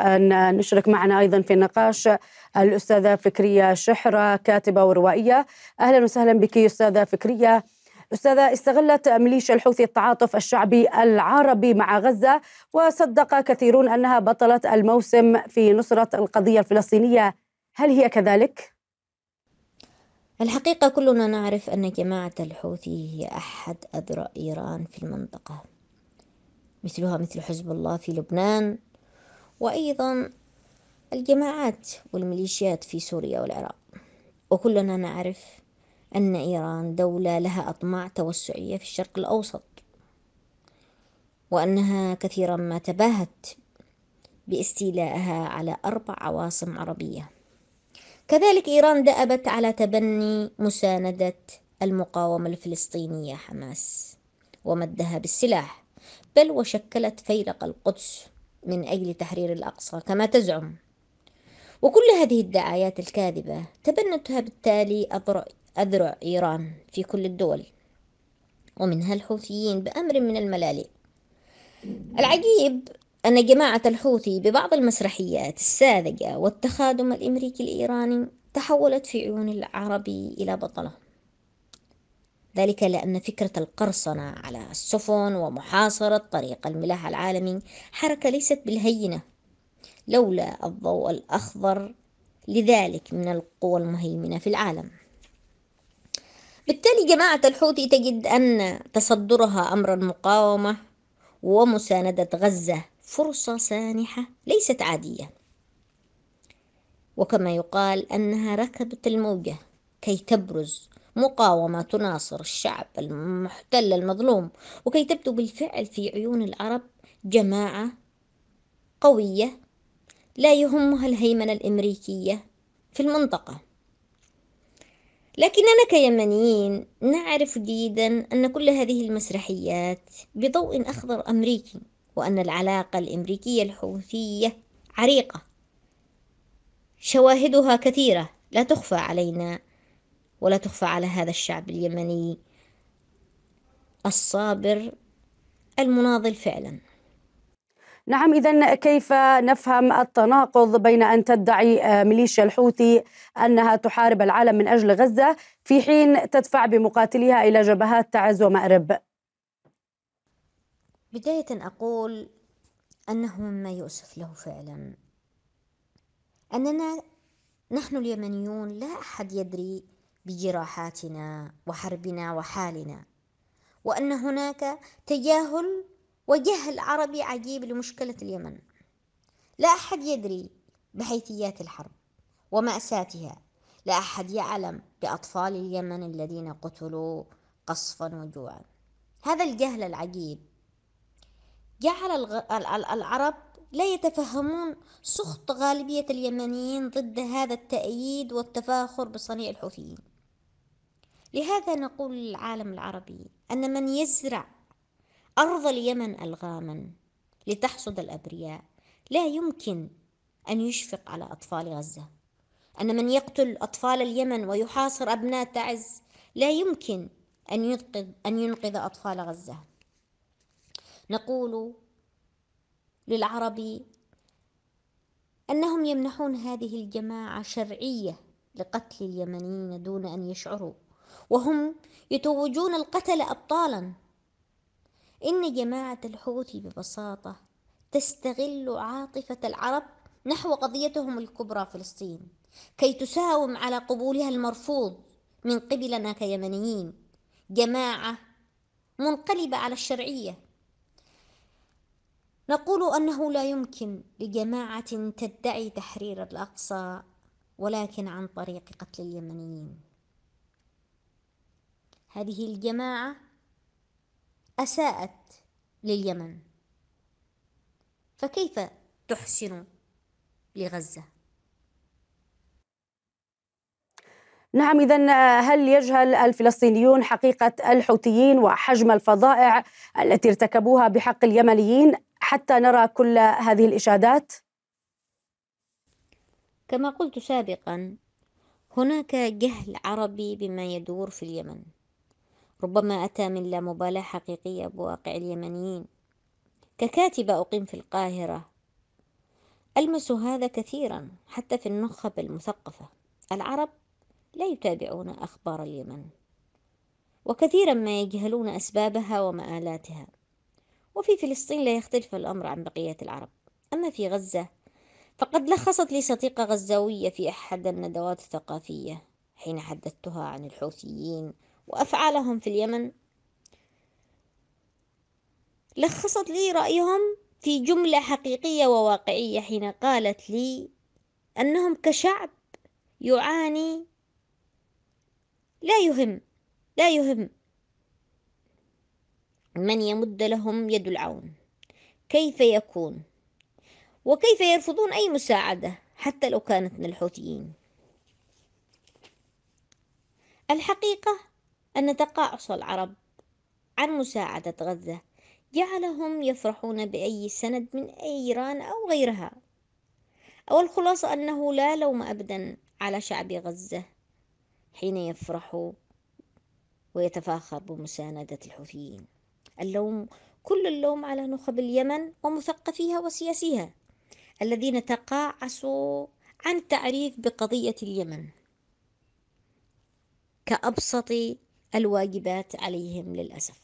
أن نشرك معنا أيضا في النقاش الأستاذة فكرية شحرة كاتبة وروائية أهلا وسهلا بك أستاذة فكرية أستاذة استغلت ميليشيا الحوثي التعاطف الشعبي العربي مع غزة وصدق كثيرون أنها بطلت الموسم في نصرة القضية الفلسطينية هل هي كذلك؟ الحقيقة كلنا نعرف أن جماعة الحوثي هي أحد أذرع إيران في المنطقة مثلها مثل حزب الله في لبنان وأيضا الجماعات والميليشيات في سوريا والعراق وكلنا نعرف أن إيران دولة لها أطماع توسعية في الشرق الأوسط وأنها كثيرا ما تباهت باستيلائها على أربع عواصم عربية كذلك إيران دأبت على تبني مساندة المقاومة الفلسطينية حماس ومدها بالسلاح بل وشكلت فيلق القدس من أجل تحرير الأقصى كما تزعم وكل هذه الدعايات الكاذبة تبنتها بالتالي أذرع, أذرع إيران في كل الدول ومنها الحوثيين بأمر من الملالئ العجيب أن جماعة الحوثي ببعض المسرحيات الساذجة والتخادم الأمريكي الإيراني تحولت في عيون العربي إلى بطلة ذلك لأن فكرة القرصنة على السفن ومحاصرة طريق الملاحة العالمي حركة ليست بالهينة لولا الضوء الأخضر لذلك من القوى المهيمنة في العالم بالتالي جماعة الحوثي تجد أن تصدرها أمر المقاومة ومساندة غزة فرصة سانحة ليست عادية وكما يقال أنها ركبت الموجة كي تبرز مقاومة تناصر الشعب المحتل المظلوم وكي تبدو بالفعل في عيون العرب جماعة قوية لا يهمها الهيمنة الأمريكية في المنطقة لكننا كيمنيين نعرف جيدا أن كل هذه المسرحيات بضوء أخضر أمريكي وأن العلاقة الأمريكية الحوثية عريقة شواهدها كثيرة لا تخفى علينا ولا تخفى على هذا الشعب اليمني الصابر المناضل فعلا نعم اذا كيف نفهم التناقض بين ان تدعي آه، ميليشيا الحوثي انها تحارب العالم من اجل غزه في حين تدفع بمقاتليها الى جبهات تعز ومأرب بدايه اقول انه مما يؤسف له فعلا اننا نحن اليمنيون لا احد يدري بجراحاتنا وحربنا وحالنا وان هناك تجاهل وجهل عربي عجيب لمشكله اليمن لا احد يدري بحيثيات الحرب وماساتها لا احد يعلم باطفال اليمن الذين قتلوا قصفا وجوعا هذا الجهل العجيب جعل العرب لا يتفهمون سخط غالبية اليمنيين ضد هذا التأييد والتفاخر بصنيع الحوثيين لهذا نقول للعالم العربي أن من يزرع أرض اليمن ألغاما لتحصد الأبرياء لا يمكن أن يشفق على أطفال غزة أن من يقتل أطفال اليمن ويحاصر أبناء تعز لا يمكن أن ينقذ, أن ينقذ أطفال غزة نقول للعربي أنهم يمنحون هذه الجماعة شرعية لقتل اليمنيين دون أن يشعروا وهم يتوجون القتل أبطالا إن جماعة الحوثي ببساطة تستغل عاطفة العرب نحو قضيتهم الكبرى فلسطين كي تساوم على قبولها المرفوض من قبلنا كيمنيين جماعة منقلبة على الشرعية نقول أنه لا يمكن لجماعة تدعي تحرير الأقصى ولكن عن طريق قتل اليمنيين هذه الجماعة أساءت لليمن فكيف تحسن لغزة؟ نعم إذا آه، هل يجهل الفلسطينيون حقيقة الحوثيين وحجم الفظائع التي ارتكبوها بحق اليمنيين حتى نرى كل هذه الإشادات؟ كما قلت سابقا هناك جهل عربي بما يدور في اليمن ربما أتى من لا مبالاة حقيقية بواقع اليمنيين ككاتبة أقيم في القاهرة ألمس هذا كثيرا حتى في النخب المثقفة العرب لا يتابعون أخبار اليمن وكثيرا ما يجهلون أسبابها ومآلاتها وفي فلسطين لا يختلف الأمر عن بقية العرب أما في غزة فقد لخصت لي صديقة غزاوية في أحد الندوات الثقافية حين حدثتها عن الحوثيين وأفعالهم في اليمن لخصت لي رأيهم في جملة حقيقية وواقعية حين قالت لي أنهم كشعب يعاني لا يهم لا يهم من يمد لهم يد العون كيف يكون وكيف يرفضون أي مساعدة حتى لو كانت من الحوثيين الحقيقة أن تقاعس العرب عن مساعدة غزة جعلهم يفرحون بأي سند من إيران أو غيرها أو الخلاصة أنه لا لوم أبدا على شعب غزة حين يفرح ويتفاخر بمساندة الحوثيين اللوم كل اللوم على نخب اليمن ومثقفيها وسياسيها الذين تقاعسوا عن التعريف بقضية اليمن كأبسط الواجبات عليهم للأسف